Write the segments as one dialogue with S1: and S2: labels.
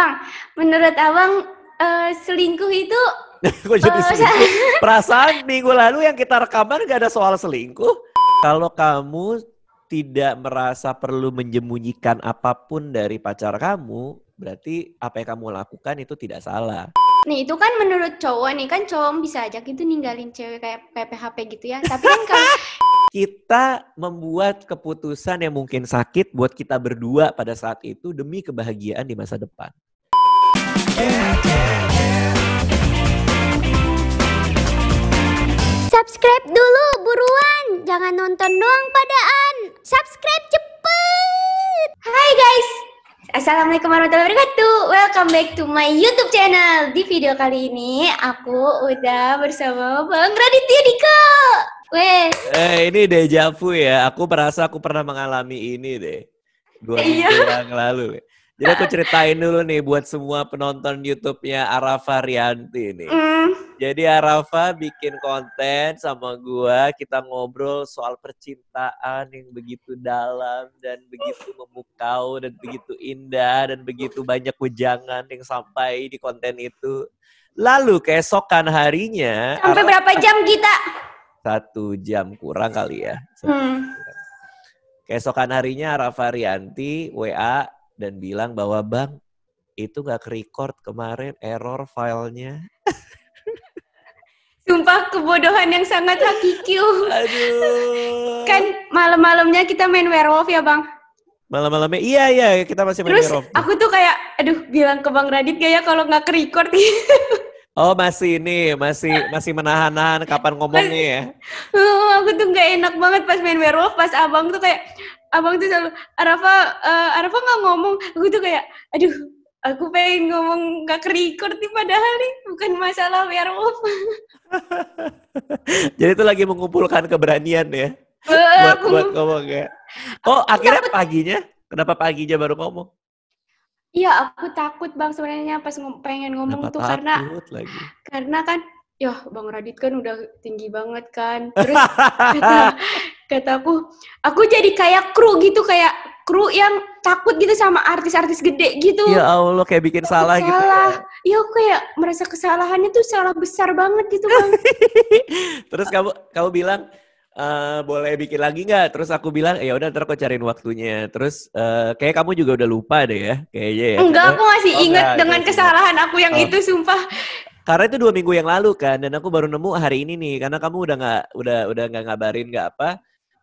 S1: Bang, menurut Abang uh, selingkuh itu
S2: Kok jadi eh, selingkuh. Perasaan minggu lalu yang kita rekaman gak ada soal selingkuh. Kalau kamu tidak merasa perlu menyembunyikan apapun dari pacar kamu, berarti apa yang kamu lakukan itu tidak salah.
S1: Nih itu kan menurut cowok nih kan cowok bisa aja gitu ninggalin cewek kayak PPHP gitu ya. Tapi kan kalau
S2: kita membuat keputusan yang mungkin sakit buat kita berdua pada saat itu demi kebahagiaan di masa depan.
S1: Subscribe dulu buruan, jangan nonton doang padaan. Subscribe cepet. Hai guys, Assalamualaikum warahmatullahi wabarakatuh. Welcome back to my YouTube channel. Di video kali ini aku udah bersama Bang Raditya Diko. Weh.
S2: Eh, ini deja vu ya. Aku merasa aku pernah mengalami ini deh. Dua iya. minggu yang lalu. Jadi aku ceritain dulu nih buat semua penonton YouTube-nya Arafa Rianti ini. Mm. Jadi Arafa bikin konten sama gua, kita ngobrol soal percintaan yang begitu dalam dan begitu memukau dan begitu indah dan begitu banyak kejangan yang sampai di konten itu. Lalu keesokan harinya Sampai Arafa, berapa jam kita? Satu jam kurang kali ya. Hmm. Keesokan harinya Arafa Rianti WA dan bilang bahwa bang itu nggak record kemarin error filenya.
S1: Sumpah kebodohan yang sangat hakiki. Uh. Aduh. Kan malam-malamnya kita main werewolf ya bang.
S2: Malam-malamnya iya iya kita masih main Terus, werewolf.
S1: Aku tuh kayak aduh bilang ke bang Radit gak ya kalau nggak record
S2: Oh masih ini masih masih menahan-nahan kapan ngomongnya ya?
S1: Uh, aku tuh nggak enak banget pas main werewolf pas abang tuh kayak abang tuh selalu Arafa uh, Arafa nggak ngomong aku tuh kayak aduh aku pengen ngomong nggak kerikor nih padahal nih bukan masalah werewolf
S2: jadi itu lagi mengumpulkan keberanian ya
S1: eh, buat buat
S2: ngomong ya oh aku akhirnya takut. paginya kenapa paginya baru ngomong
S1: Iya, aku takut bang sebenarnya pas pengen ngomong Kenapa tuh karena lagi? karena kan, ya bang Radit kan udah tinggi banget kan, terus kata aku aku jadi kayak kru gitu kayak kru yang takut gitu sama artis-artis gede gitu ya
S2: allah kayak bikin aku salah, salah gitu ya. salah
S1: ya aku kayak merasa kesalahannya tuh salah besar banget gitu bang
S2: terus kamu kamu bilang Uh, boleh bikin lagi nggak? Terus aku bilang, ya udah ntar aku cariin waktunya. Terus uh, kayak kamu juga udah lupa deh ya, kayaknya ya. Enggak, aku masih oh, inget dengan enggak.
S1: kesalahan aku yang oh. itu, sumpah.
S2: Karena itu dua minggu yang lalu kan, dan aku baru nemu hari ini nih, karena kamu udah nggak udah udah nggak ngabarin nggak apa.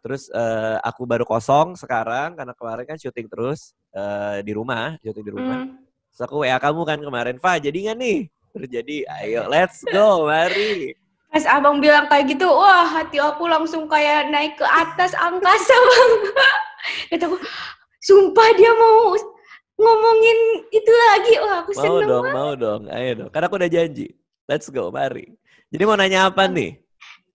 S2: Terus uh, aku baru kosong sekarang karena kemarin kan syuting terus uh, di rumah, syuting di rumah. Mm. Terus aku WA kamu kan kemarin, Fa, jadi nggak nih? terjadi. ayo let's go, mari.
S1: Mas abang bilang kayak gitu, wah hati aku langsung kayak naik ke atas angkasa bang. Kata sumpah dia mau ngomongin itu lagi. Wah aku mau seneng dong, banget. Mau
S2: dong, ayo dong. Karena aku udah janji. Let's go, mari. Jadi mau nanya apa nih?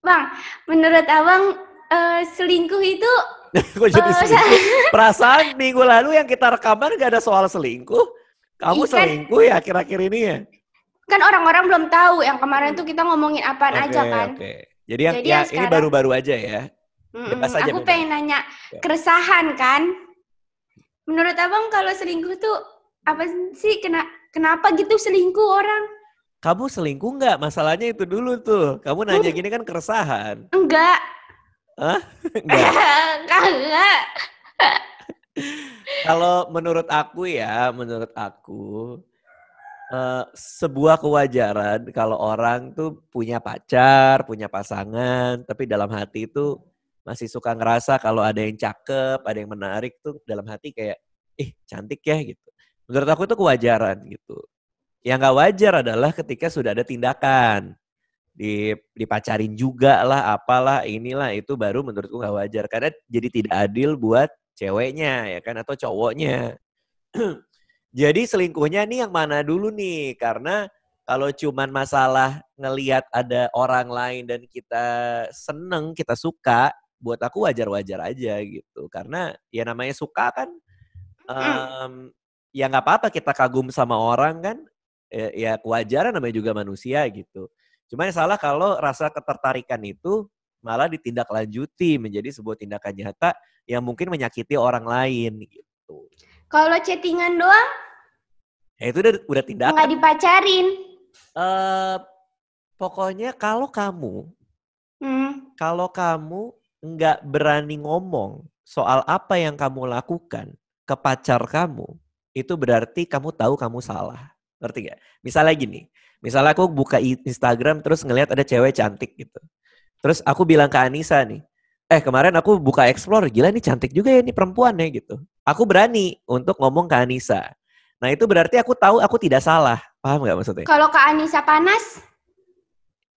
S1: Bang, menurut abang uh, selingkuh itu
S2: Kok jadi uh, selingkuh? Perasaan minggu lalu yang kita rekaman gak ada soal selingkuh. Kamu ikan, selingkuh ya kira akhir ini ya?
S1: Kan orang-orang belum tahu yang kemarin tuh kita ngomongin apa okay, aja kan.
S2: Okay. Jadi yang, jadi ya, sekarang, ini baru-baru aja ya.
S1: aja aku pengen nanya ya. keresahan kan. Menurut abang kalau selingkuh tuh apa sih kena kenapa gitu selingkuh orang?
S2: Kamu selingkuh nggak? Masalahnya itu dulu tuh. Kamu nanya gini kan keresahan. Enggak Hah?
S1: Enggak.
S2: Kalau menurut aku ya, menurut aku uh, sebuah kewajaran kalau orang tuh punya pacar, punya pasangan, tapi dalam hati itu masih suka ngerasa kalau ada yang cakep, ada yang menarik tuh dalam hati kayak ih eh, cantik ya gitu. Menurut aku itu kewajaran gitu. Yang gak wajar adalah ketika sudah ada tindakan dipacarin juga lah, apalah, inilah itu baru menurutku nggak wajar karena jadi tidak adil buat ceweknya ya kan atau cowoknya. jadi selingkuhnya nih yang mana dulu nih karena kalau cuman masalah ngelihat ada orang lain dan kita seneng, kita suka, buat aku wajar-wajar aja gitu. Karena ya namanya suka kan, um, ya nggak apa-apa kita kagum sama orang kan, ya, ya wajar namanya juga manusia gitu. Cuma yang salah kalau rasa ketertarikan itu malah ditindaklanjuti menjadi sebuah tindakan nyata yang mungkin menyakiti orang lain gitu.
S1: Kalau chattingan doang?
S2: Ya itu udah udah tindakan. Nggak
S1: dipacarin. Uh, pokoknya kalau kamu hmm.
S2: kalau kamu nggak berani ngomong soal apa yang kamu lakukan ke pacar kamu, itu berarti kamu tahu kamu salah. berarti gak? Misalnya gini, Misalnya aku buka Instagram terus ngelihat ada cewek cantik gitu. Terus aku bilang ke Anissa nih, eh kemarin aku buka explore, gila nih cantik juga ya nih perempuannya gitu. Aku berani untuk ngomong ke Anissa. Nah itu berarti aku tahu aku tidak salah. Paham gak maksudnya? Kalau
S1: ke Anissa panas?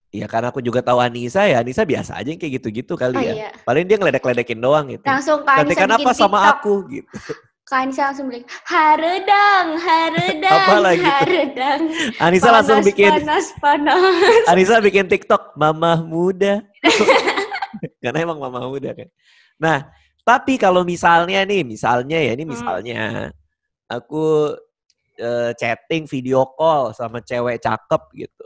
S2: Iya, karena aku juga tahu Anissa ya, Anissa biasa aja yang kayak gitu-gitu kali oh, ya. Iya. Paling dia ngeledek-ledekin doang gitu. Langsung ke Anissa apa sama aku gitu.
S1: Kak Anissa langsung bilang, haredang, haredang, Apalagi haredang. Anissa panas, langsung bikin, panas, panas.
S2: Anissa bikin TikTok, Mama muda. Karena emang Mama muda kan. Nah, tapi kalau misalnya nih, misalnya ya, ini hmm. misalnya, hmm. aku uh, chatting video call sama cewek cakep gitu.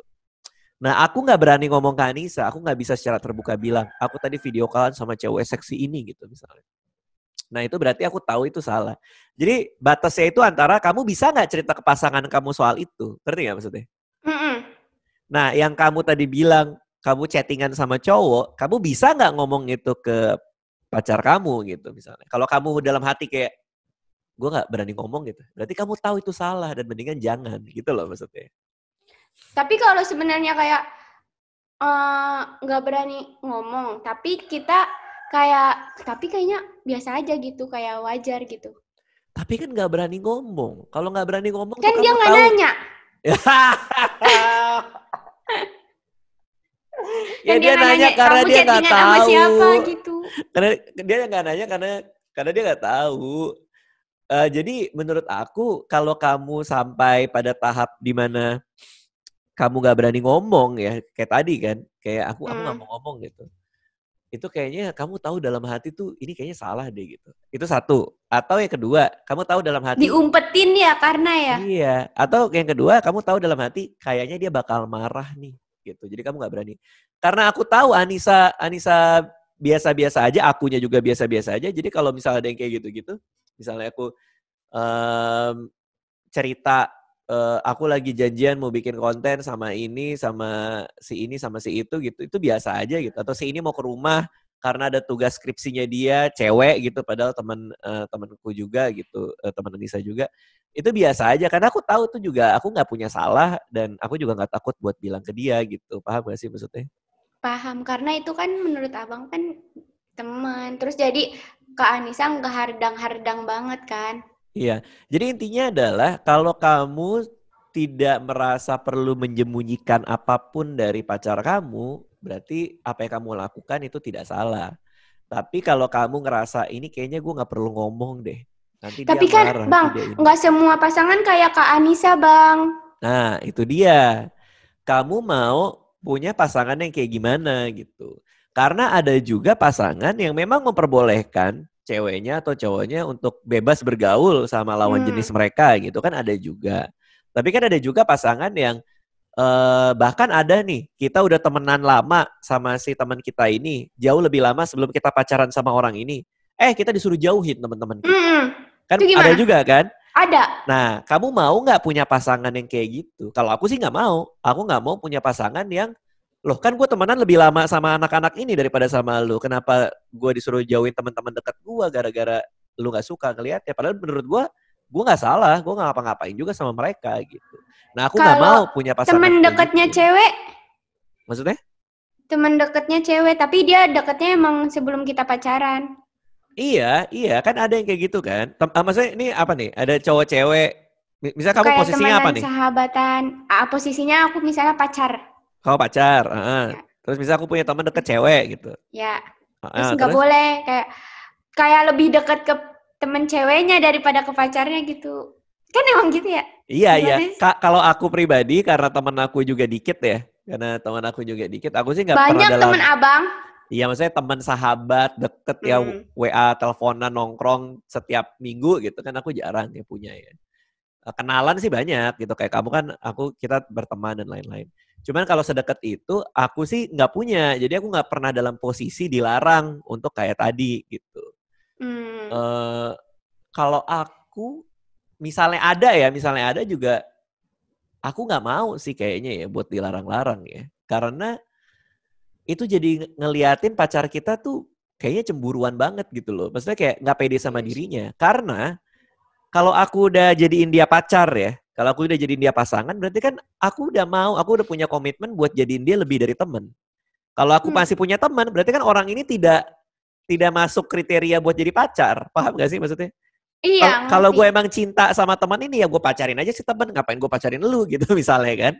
S2: Nah, aku nggak berani ngomong ke Anissa, aku nggak bisa secara terbuka bilang, aku tadi video callan sama cewek seksi ini gitu misalnya. Nah itu berarti aku tahu itu salah. Jadi batasnya itu antara kamu bisa nggak cerita ke pasangan kamu soal itu, ngerti nggak maksudnya? Mm -mm. Nah yang kamu tadi bilang kamu chattingan sama cowok, kamu bisa nggak ngomong itu ke pacar kamu gitu misalnya. Kalau kamu dalam hati kayak gue nggak berani ngomong gitu, berarti kamu tahu itu salah dan mendingan jangan gitu loh maksudnya.
S1: Tapi kalau sebenarnya kayak eh, nggak uh, berani ngomong, tapi kita kayak tapi kayaknya biasa aja gitu kayak wajar gitu
S2: tapi kan nggak berani ngomong kalau nggak berani ngomong kan dia nggak nanya ya kan dia, dia nanya, karena dia nggak tahu siapa, gitu. karena dia nggak nanya karena karena dia nggak tahu uh, jadi menurut aku kalau kamu sampai pada tahap dimana kamu nggak berani ngomong ya kayak tadi kan kayak aku hmm. aku nggak hmm. mau ngomong gitu itu kayaknya kamu tahu dalam hati tuh ini kayaknya salah deh gitu. Itu satu. Atau yang kedua, kamu tahu dalam hati diumpetin
S1: ya karena ya.
S2: Iya. Atau yang kedua, kamu tahu dalam hati kayaknya dia bakal marah nih gitu. Jadi kamu nggak berani. Karena aku tahu Anissa Anissa biasa-biasa aja, akunya juga biasa-biasa aja. Jadi kalau misalnya ada yang kayak gitu-gitu, misalnya aku um, cerita uh, aku lagi janjian mau bikin konten sama ini sama si ini sama si itu gitu itu biasa aja gitu atau si ini mau ke rumah karena ada tugas skripsinya dia cewek gitu padahal temen, uh, eh, temanku juga gitu uh, eh, teman Nisa juga itu biasa aja karena aku tahu tuh juga aku nggak punya salah dan aku juga nggak takut buat bilang ke dia gitu paham gak sih maksudnya
S1: paham karena itu kan menurut abang kan teman terus jadi kak Anissa nggak hardang hardang banget kan
S2: Iya. Jadi intinya adalah kalau kamu tidak merasa perlu menjemunyikan apapun dari pacar kamu, berarti apa yang kamu lakukan itu tidak salah. Tapi kalau kamu ngerasa ini kayaknya gue nggak perlu ngomong deh. Nanti Tapi dia kan marah, bang, nggak
S1: semua pasangan kayak Kak Anissa bang.
S2: Nah itu dia. Kamu mau punya pasangan yang kayak gimana gitu. Karena ada juga pasangan yang memang memperbolehkan ceweknya atau cowoknya untuk bebas bergaul sama lawan hmm. jenis mereka gitu kan ada juga. Tapi kan ada juga pasangan yang uh, bahkan ada nih kita udah temenan lama sama si teman kita ini jauh lebih lama sebelum kita pacaran sama orang ini. Eh kita disuruh jauhin teman-teman kita. Hmm. hmm. Kan ada juga kan? Ada. Nah, kamu mau nggak punya pasangan yang kayak gitu? Kalau aku sih nggak mau. Aku nggak mau punya pasangan yang loh kan gue temenan lebih lama sama anak-anak ini daripada sama lu. Kenapa gue disuruh jauhin teman-teman dekat gue gara-gara lu nggak suka ya Padahal menurut gue, gue nggak salah, gue nggak ngapa-ngapain juga sama mereka gitu. Nah aku nggak mau punya pasangan. teman dekatnya gitu. cewek? Maksudnya?
S1: teman dekatnya cewek, tapi dia dekatnya emang sebelum kita pacaran.
S2: Iya, iya kan ada yang kayak gitu kan. Tem ah, maksudnya ini apa nih? Ada cowok cewek. misalnya kamu Kayak posisinya apa nih?
S1: Sahabatan. Ah, posisinya aku misalnya pacar.
S2: Kalau pacar, uh -huh. Ya. terus bisa aku punya teman deket cewek gitu. Ya. Uh -huh. Terus nggak boleh
S1: kayak kayak lebih deket ke temen ceweknya daripada ke pacarnya gitu. Kan emang gitu ya?
S2: Iya iya. Ka kalau aku pribadi karena teman aku juga dikit ya, karena teman aku juga dikit, aku sih nggak pernah banyak teman abang. Iya maksudnya teman sahabat deket ya, hmm. ya WA teleponan nongkrong setiap minggu gitu kan aku jarang ya punya ya kenalan sih banyak gitu kayak kamu kan aku kita berteman dan lain-lain Cuman kalau sedekat itu aku sih nggak punya. Jadi aku nggak pernah dalam posisi dilarang untuk kayak tadi gitu.
S1: Hmm. E,
S2: kalau aku misalnya ada ya, misalnya ada juga aku nggak mau sih kayaknya ya buat dilarang-larang ya. Karena itu jadi ngeliatin pacar kita tuh kayaknya cemburuan banget gitu loh. Maksudnya kayak nggak pede sama dirinya. Karena kalau aku udah jadiin dia pacar ya, kalau aku udah jadiin dia pasangan, berarti kan aku udah mau, aku udah punya komitmen buat jadiin dia lebih dari temen Kalau aku hmm. masih punya teman, berarti kan orang ini tidak tidak masuk kriteria buat jadi pacar. Paham gak sih maksudnya?
S1: Iya. Kalau gue
S2: emang cinta sama teman ini ya gue pacarin aja si teman. Ngapain gue pacarin lu gitu misalnya kan?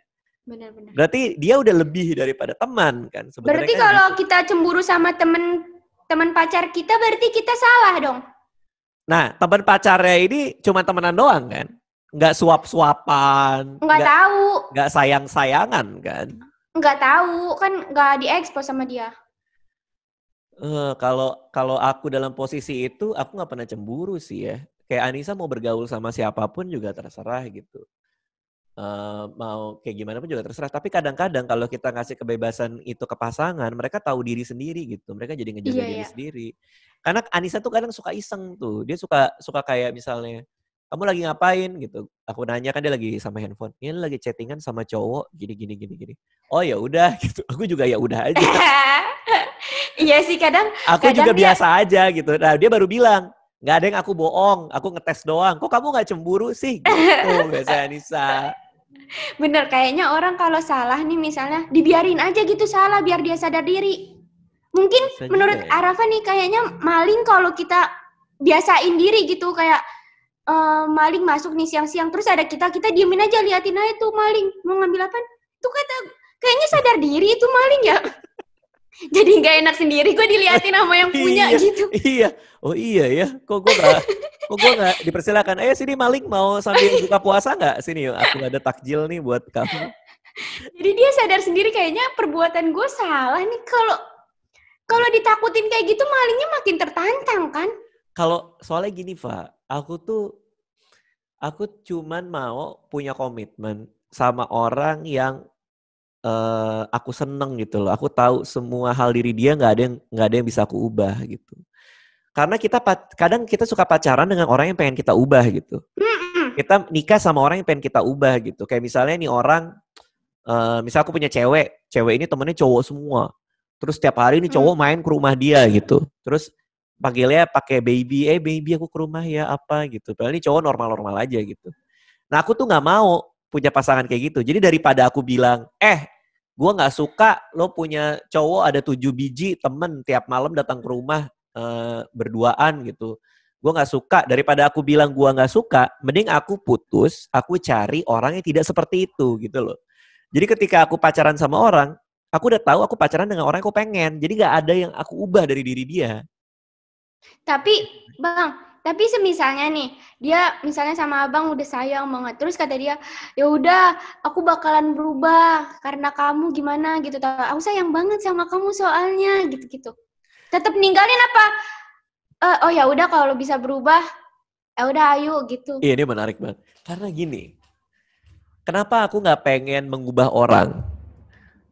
S2: Benar-benar. Berarti dia udah lebih daripada teman kan sebenarnya. Berarti kan kalau
S1: gitu. kita cemburu sama temen teman pacar kita berarti kita salah dong.
S2: Nah, teman pacarnya ini cuma temenan doang kan? nggak suap-suapan, nggak tahu, nggak sayang-sayangan kan?
S1: Nggak tahu, kan nggak diekspos sama dia.
S2: Uh, kalau kalau aku dalam posisi itu, aku nggak pernah cemburu sih ya. Kayak Anissa mau bergaul sama siapapun juga terserah gitu. Uh, mau kayak gimana pun juga terserah. Tapi kadang-kadang kalau kita ngasih kebebasan itu ke pasangan, mereka tahu diri sendiri gitu. Mereka jadi ngejaga yeah, diri yeah. sendiri. Karena Anissa tuh kadang suka iseng tuh. Dia suka suka kayak misalnya kamu lagi ngapain gitu aku nanya kan dia lagi sama handphone ini lagi chattingan sama cowok gini gini gini gini oh ya udah gitu aku juga ya udah aja
S1: iya sih kadang aku kadang juga dia...
S2: biasa aja gitu nah dia baru bilang nggak ada yang aku bohong aku ngetes doang kok kamu nggak cemburu sih gitu biasanya Nisa
S1: bener kayaknya orang kalau salah nih misalnya dibiarin aja gitu salah biar dia sadar diri mungkin Bisa menurut ya. Arafa nih kayaknya maling kalau kita biasain diri gitu kayak uh, maling masuk nih siang-siang terus ada kita kita diemin aja liatin aja tuh maling mau ngambil apa Tuh kata kayaknya sadar diri itu maling ya jadi nggak enak sendiri gue diliatin sama yang punya iya, gitu
S2: iya oh iya ya kok gue gak kok gue gak dipersilakan eh sini maling mau sambil buka puasa nggak sini aku ada takjil nih buat kamu
S1: jadi dia sadar sendiri kayaknya perbuatan gue salah nih kalau kalau ditakutin kayak gitu malingnya makin tertantang kan
S2: kalau soalnya gini Pak aku tuh aku cuman mau punya komitmen sama orang yang uh, aku seneng gitu loh. Aku tahu semua hal diri dia nggak ada yang nggak ada yang bisa aku ubah gitu. Karena kita kadang kita suka pacaran dengan orang yang pengen kita ubah gitu. Kita nikah sama orang yang pengen kita ubah gitu. Kayak misalnya nih orang, uh, misal aku punya cewek, cewek ini temennya cowok semua. Terus setiap hari ini mm. cowok main ke rumah dia gitu. Terus panggilnya pakai baby, eh baby aku ke rumah ya apa gitu. Padahal ini cowok normal-normal aja gitu. Nah aku tuh nggak mau punya pasangan kayak gitu. Jadi daripada aku bilang, eh gue nggak suka lo punya cowok ada tujuh biji temen tiap malam datang ke rumah e, berduaan gitu. Gue nggak suka. Daripada aku bilang gue nggak suka, mending aku putus, aku cari orang yang tidak seperti itu gitu loh. Jadi ketika aku pacaran sama orang, aku udah tahu aku pacaran dengan orang yang aku pengen. Jadi nggak ada yang aku ubah dari diri dia.
S1: Tapi bang, tapi semisalnya nih dia misalnya sama abang udah sayang banget, terus kata dia ya udah aku bakalan berubah karena kamu gimana gitu, aku sayang banget sama kamu soalnya gitu-gitu. Tetap ninggalin apa? Uh, oh ya udah kalau bisa berubah, ya udah ayo gitu. Iya
S2: ini menarik banget karena gini, kenapa aku nggak pengen mengubah orang?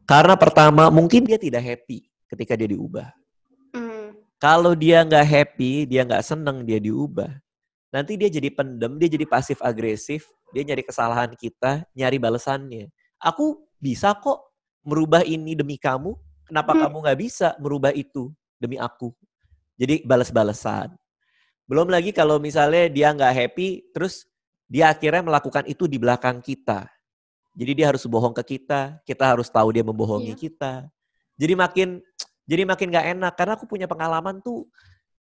S2: Karena pertama mungkin dia tidak happy ketika dia diubah. Kalau dia nggak happy, dia nggak seneng, dia diubah. Nanti dia jadi pendem, dia jadi pasif agresif, dia nyari kesalahan kita, nyari balasannya. Aku bisa kok merubah ini demi kamu. Kenapa hmm. kamu nggak bisa merubah itu demi aku? Jadi balas-balasan. Belum lagi kalau misalnya dia nggak happy, terus dia akhirnya melakukan itu di belakang kita. Jadi dia harus bohong ke kita, kita harus tahu dia membohongi iya. kita. Jadi makin jadi makin gak enak karena aku punya pengalaman tuh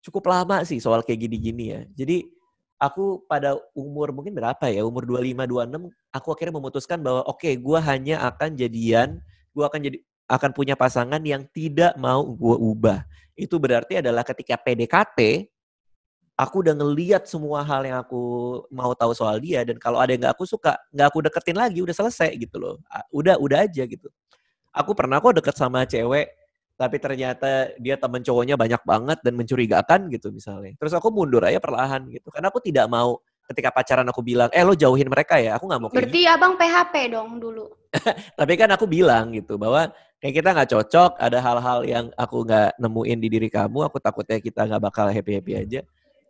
S2: cukup lama sih soal kayak gini-gini ya. Jadi aku pada umur mungkin berapa ya, umur 25 26 aku akhirnya memutuskan bahwa oke, okay, gua hanya akan jadian, gua akan jadi akan punya pasangan yang tidak mau gua ubah. Itu berarti adalah ketika PDKT aku udah ngeliat semua hal yang aku mau tahu soal dia dan kalau ada yang gak aku suka gak aku deketin lagi udah selesai gitu loh udah udah aja gitu aku pernah kok deket sama cewek tapi ternyata dia temen cowoknya banyak banget dan mencurigakan gitu misalnya. Terus aku mundur aja perlahan gitu. Karena aku tidak mau ketika pacaran aku bilang, eh lo jauhin mereka ya, aku gak mau. Berarti
S1: gitu. abang PHP dong dulu.
S2: tapi kan aku bilang gitu bahwa kayak kita gak cocok, ada hal-hal yang aku gak nemuin di diri kamu, aku takutnya kita gak bakal happy happy aja.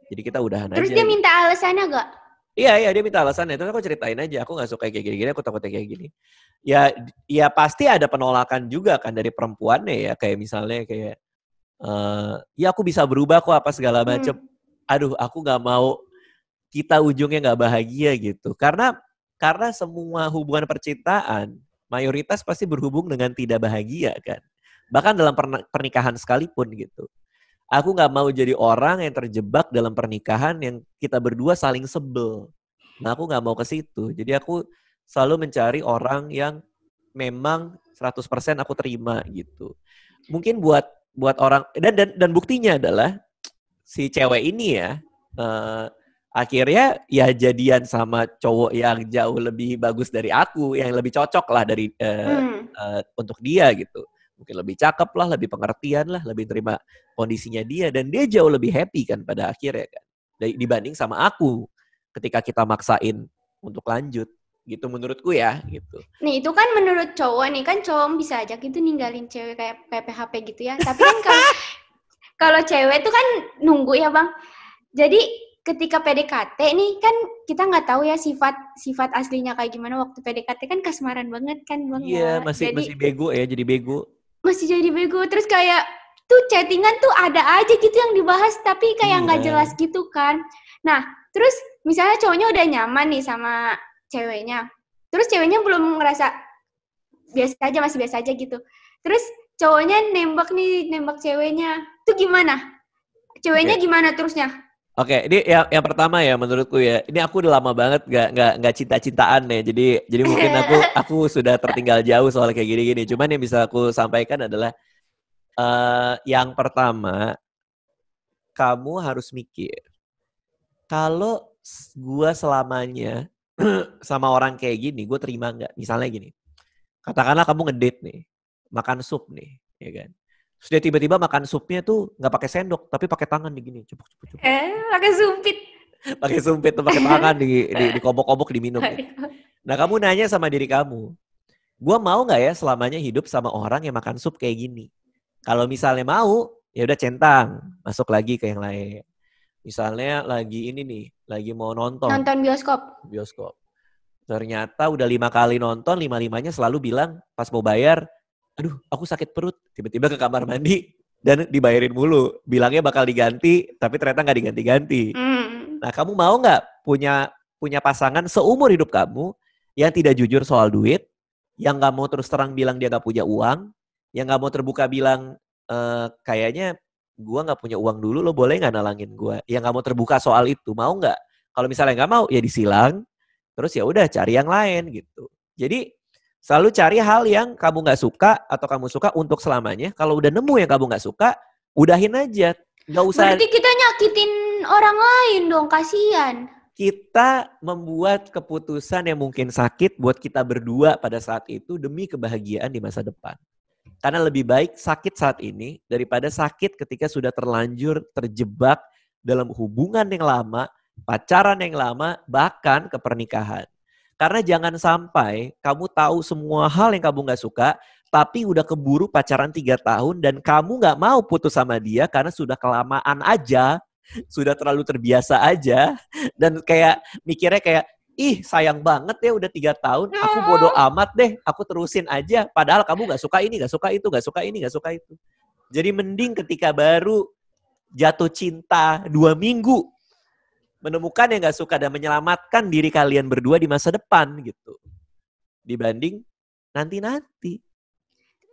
S2: Jadi kita udahan Terus aja. Terus dia gitu.
S1: minta alasannya gak?
S2: Iya, iya dia minta alasannya. Terus aku ceritain aja, aku nggak suka kayak gini-gini, aku takutnya kayak gini. Ya, ya pasti ada penolakan juga kan dari perempuannya ya, kayak misalnya kayak, uh, ya aku bisa berubah kok apa segala hmm. macem. Hmm. Aduh, aku nggak mau kita ujungnya nggak bahagia gitu. Karena karena semua hubungan percintaan mayoritas pasti berhubung dengan tidak bahagia kan. Bahkan dalam pernikahan sekalipun gitu. Aku nggak mau jadi orang yang terjebak dalam pernikahan yang kita berdua saling sebel. Nah, aku nggak mau ke situ. Jadi aku selalu mencari orang yang memang 100% aku terima gitu. Mungkin buat buat orang dan dan dan buktinya adalah si cewek ini ya uh, akhirnya ya jadian sama cowok yang jauh lebih bagus dari aku, yang lebih cocok lah dari uh, hmm. uh, untuk dia gitu mungkin lebih cakep lah, lebih pengertian lah, lebih terima kondisinya dia dan dia jauh lebih happy kan pada akhirnya kan dibanding sama aku ketika kita maksain untuk lanjut gitu menurutku ya gitu.
S1: Nih itu kan menurut cowok nih kan cowok bisa aja gitu ninggalin cewek kayak PPHP gitu ya. Tapi kan kalau cewek itu kan nunggu ya bang. Jadi ketika PDKT nih kan kita nggak tahu ya sifat sifat aslinya kayak gimana waktu PDKT kan kasmaran banget kan bang. Iya masih jadi, masih
S2: bego ya jadi bego
S1: masih jadi bego terus kayak tuh chattingan tuh ada aja gitu yang dibahas tapi kayak nggak yeah. jelas gitu kan nah terus misalnya cowoknya udah nyaman nih sama ceweknya terus ceweknya belum ngerasa biasa aja masih biasa aja gitu terus cowoknya nembak nih nembak ceweknya tuh gimana ceweknya okay. gimana terusnya
S2: Oke, ini yang, yang pertama ya menurutku ya. Ini aku udah lama banget gak nggak nggak cinta-cintaan ya. Jadi jadi mungkin aku aku sudah tertinggal jauh soal kayak gini-gini. Cuman yang bisa aku sampaikan adalah uh, yang pertama kamu harus mikir kalau gue selamanya sama orang kayak gini, gue terima nggak? Misalnya gini, katakanlah kamu ngedit nih, makan sup nih, ya kan? Sudah tiba-tiba makan supnya tuh nggak pakai sendok, tapi pakai tangan di gini, cepuk cepuk
S1: cepuk. Eh, pakai sumpit.
S2: pakai sumpit tuh pakai tangan di di, di kobok-kobok diminum. Gitu. Nah, kamu nanya sama diri kamu, gue mau nggak ya selamanya hidup sama orang yang makan sup kayak gini? Kalau misalnya mau, ya udah centang, masuk lagi ke yang lain. Misalnya lagi ini nih, lagi mau nonton. Nonton
S1: bioskop.
S2: Bioskop. Ternyata udah lima kali nonton, lima-limanya selalu bilang pas mau bayar, aduh aku sakit perut tiba-tiba ke kamar mandi dan dibayarin mulu. Bilangnya bakal diganti, tapi ternyata nggak diganti-ganti. Mm. Nah, kamu mau nggak punya punya pasangan seumur hidup kamu yang tidak jujur soal duit, yang nggak mau terus terang bilang dia nggak punya uang, yang nggak mau terbuka bilang e, kayaknya gue nggak punya uang dulu, lo boleh nggak nalangin gue? Yang nggak mau terbuka soal itu, mau nggak? Kalau misalnya nggak mau, ya disilang. Terus ya udah cari yang lain gitu. Jadi Selalu cari hal yang kamu nggak suka atau kamu suka untuk selamanya. Kalau udah nemu yang kamu nggak suka, udahin aja. Gak usah. Berarti
S1: kita nyakitin orang lain dong, kasihan.
S2: Kita membuat keputusan yang mungkin sakit buat kita berdua pada saat itu demi kebahagiaan di masa depan. Karena lebih baik sakit saat ini daripada sakit ketika sudah terlanjur terjebak dalam hubungan yang lama, pacaran yang lama, bahkan kepernikahan. Karena jangan sampai kamu tahu semua hal yang kamu nggak suka, tapi udah keburu pacaran tiga tahun dan kamu nggak mau putus sama dia karena sudah kelamaan aja, sudah terlalu terbiasa aja, dan kayak mikirnya kayak ih sayang banget ya udah tiga tahun ya aku bodoh amat deh aku terusin aja padahal kamu nggak suka ini nggak suka itu nggak suka ini nggak suka itu jadi mending ketika baru jatuh cinta dua minggu menemukan yang gak suka dan menyelamatkan diri kalian berdua di masa depan gitu. Dibanding nanti-nanti.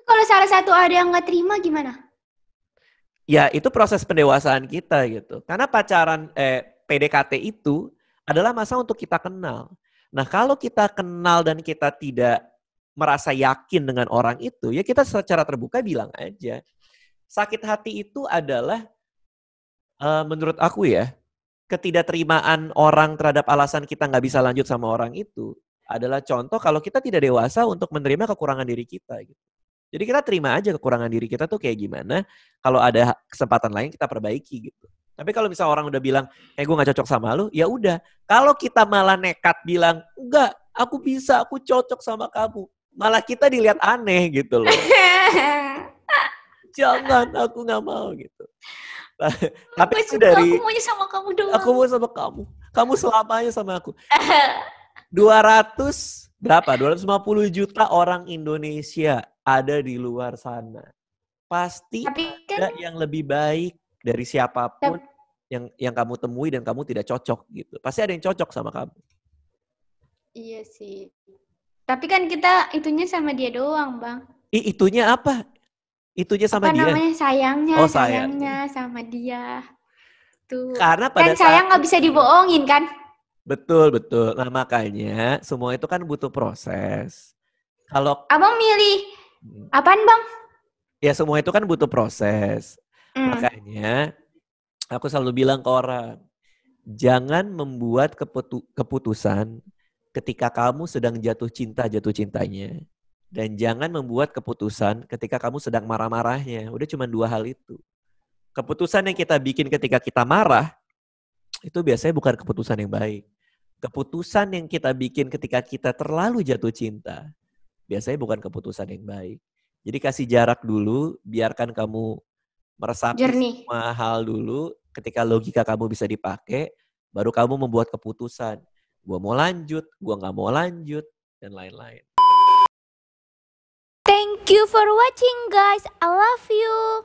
S1: Kalau salah satu ada yang nggak terima gimana?
S2: Ya itu proses pendewasaan kita gitu. Karena pacaran eh, PDKT itu adalah masa untuk kita kenal. Nah kalau kita kenal dan kita tidak merasa yakin dengan orang itu, ya kita secara terbuka bilang aja. Sakit hati itu adalah, uh, menurut aku ya, ketidakterimaan orang terhadap alasan kita nggak bisa lanjut sama orang itu adalah contoh kalau kita tidak dewasa untuk menerima kekurangan diri kita gitu. Jadi kita terima aja kekurangan diri kita tuh kayak gimana. Kalau ada kesempatan lain kita perbaiki gitu. Tapi kalau misalnya orang udah bilang, eh gue gak cocok sama lu, ya udah. Kalau kita malah nekat bilang, enggak, aku bisa, aku cocok sama kamu. Malah kita dilihat aneh gitu loh.
S1: Jangan, aku gak mau
S2: gitu. Tapi aku, aku dari aku
S1: maunya sama kamu dong. Aku
S2: mau sama kamu. Kamu selamanya sama aku. 200 berapa? 250 juta orang Indonesia ada di luar sana. Pasti
S1: Tapi kan, ada
S2: yang lebih baik dari siapapun tapi, yang yang kamu temui dan kamu tidak cocok gitu. Pasti ada yang cocok sama kamu.
S1: Iya sih. Tapi kan kita itunya sama dia doang, Bang.
S2: I, itunya apa? itunya sama apa dia. namanya
S1: sayangnya, oh, sayang. sayangnya sama dia. Tuh. Karena pada kan sayang nggak bisa dibohongin kan?
S2: Betul, betul. Nah, makanya semua itu kan butuh proses. Kalau
S1: Abang milih hmm. apaan, Bang?
S2: Ya, semua itu kan butuh proses. Mm. Makanya aku selalu bilang ke orang, jangan membuat keputusan ketika kamu sedang jatuh cinta jatuh cintanya. Dan jangan membuat keputusan ketika kamu sedang marah-marahnya. Udah cuma dua hal itu. Keputusan yang kita bikin ketika kita marah, itu biasanya bukan keputusan yang baik. Keputusan yang kita bikin ketika kita terlalu jatuh cinta, biasanya bukan keputusan yang baik. Jadi kasih jarak dulu, biarkan kamu meresapi Jernih. semua hal dulu. Ketika logika kamu bisa dipakai, baru kamu membuat keputusan. Gua mau lanjut, gua nggak mau lanjut, dan lain-lain.
S1: Thank you for watching guys. I love you.